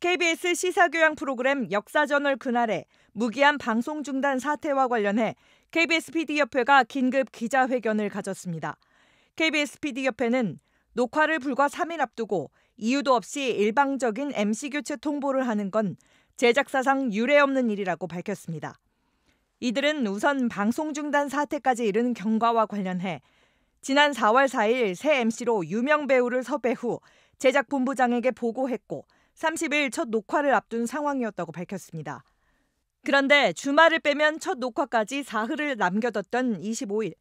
KBS 시사교양 프로그램 역사저널 그날에 무기한 방송 중단 사태와 관련해 KBS PD협회가 긴급 기자회견을 가졌습니다. KBS PD협회는 녹화를 불과 3일 앞두고 이유도 없이 일방적인 MC 교체 통보를 하는 건 제작사상 유례없는 일이라고 밝혔습니다. 이들은 우선 방송 중단 사태까지 이른 경과와 관련해 지난 4월 4일 새 MC로 유명 배우를 섭외 후 제작 본부장에게 보고했고 30일 첫 녹화를 앞둔 상황이었다고 밝혔습니다. 그런데 주말을 빼면 첫 녹화까지 사흘을 남겨뒀던 25일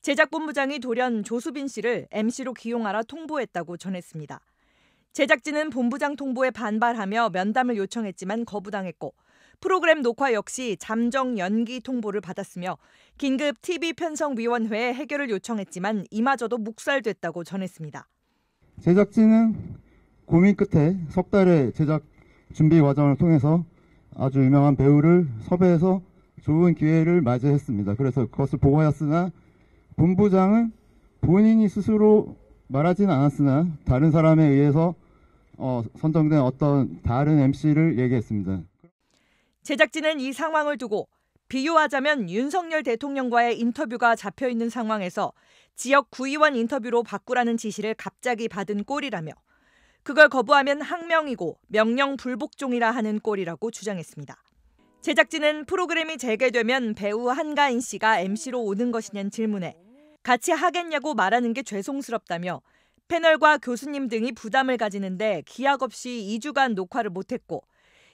제작본부장이 돌연 조수빈 씨를 MC로 기용하라 통보했다고 전했습니다. 제작진은 본부장 통보에 반발하며 면담을 요청했지만 거부당했고 프로그램 녹화 역시 잠정 연기 통보를 받았으며 긴급 TV 편성위원회에 해결을 요청했지만 이마저도 묵살됐다고 전했습니다. 제작진은 고민 끝에 석 달의 제작 준비 과정을 통해서 아주 유명한 배우를 섭외해서 좋은 기회를 맞이했습니다. 그래서 그것을 보고하였으나 본부장은 본인이 스스로 말하지는 않았으나 다른 사람에 의해서 어, 선정된 어떤 다른 MC를 얘기했습니다. 제작진은 이 상황을 두고 비유하자면 윤석열 대통령과의 인터뷰가 잡혀 있는 상황에서 지역 구의원 인터뷰로 바꾸라는 지시를 갑자기 받은 꼴이라며 그걸 거부하면 항명이고 명령 불복종이라 하는 꼴이라고 주장했습니다. 제작진은 프로그램이 재개되면 배우 한가인 씨가 MC로 오는 것이냐는 질문에 같이 하겠냐고 말하는 게 죄송스럽다며 패널과 교수님 등이 부담을 가지는데 기약 없이 2주간 녹화를 못했고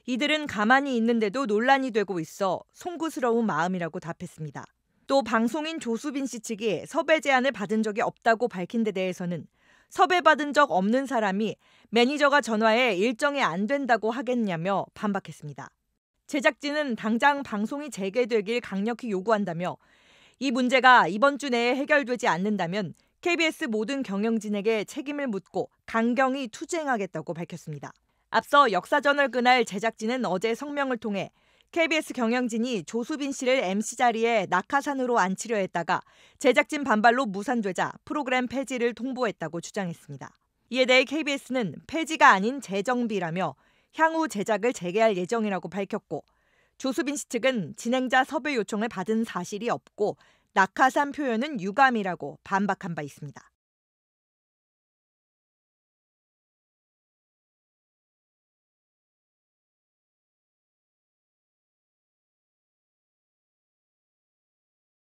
이들은 가만히 있는데도 논란이 되고 있어 송구스러운 마음이라고 답했습니다. 또 방송인 조수빈 씨 측이 섭외 제안을 받은 적이 없다고 밝힌 데 대해서는 섭외받은 적 없는 사람이 매니저가 전화해 일정이 안 된다고 하겠냐며 반박했습니다. 제작진은 당장 방송이 재개되길 강력히 요구한다며 이 문제가 이번 주 내에 해결되지 않는다면 KBS 모든 경영진에게 책임을 묻고 강경히 투쟁하겠다고 밝혔습니다. 앞서 역사전을 그날 제작진은 어제 성명을 통해 KBS 경영진이 조수빈 씨를 MC 자리에 낙하산으로 앉히려 했다가 제작진 반발로 무산되자 프로그램 폐지를 통보했다고 주장했습니다. 이에 대해 KBS는 폐지가 아닌 재정비라며 향후 제작을 재개할 예정이라고 밝혔고 조수빈 씨 측은 진행자 섭외 요청을 받은 사실이 없고 낙하산 표현은 유감이라고 반박한 바 있습니다.